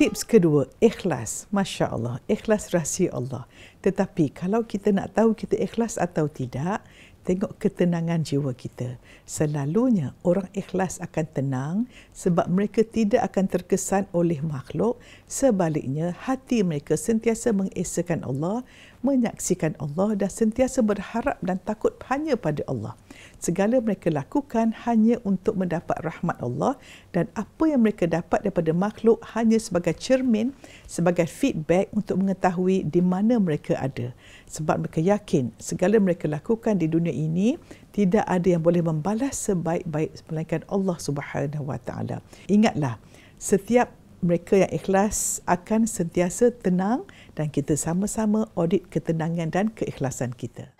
tips kedua, ikhlas. Masya Allah, ikhlas rahsia Allah. Tetapi kalau kita nak tahu kita ikhlas atau tidak, tengok ketenangan jiwa kita. Selalunya orang ikhlas akan tenang sebab mereka tidak akan terkesan oleh makhluk. Sebaliknya hati mereka sentiasa mengesahkan Allah, menyaksikan Allah dan sentiasa berharap dan takut hanya pada Allah. Segala mereka lakukan hanya untuk mendapat rahmat Allah dan apa yang mereka dapat daripada makhluk hanya sebagai cermin, sebagai feedback untuk mengetahui di mana mereka ada. Sebab mereka yakin segala mereka lakukan di dunia dunia ini tidak ada yang boleh membalas sebaik-baik melainkan Allah Subhanahu Wa Taala. Ingatlah, setiap mereka yang ikhlas akan sentiasa tenang dan kita sama-sama audit ketenangan dan keikhlasan kita.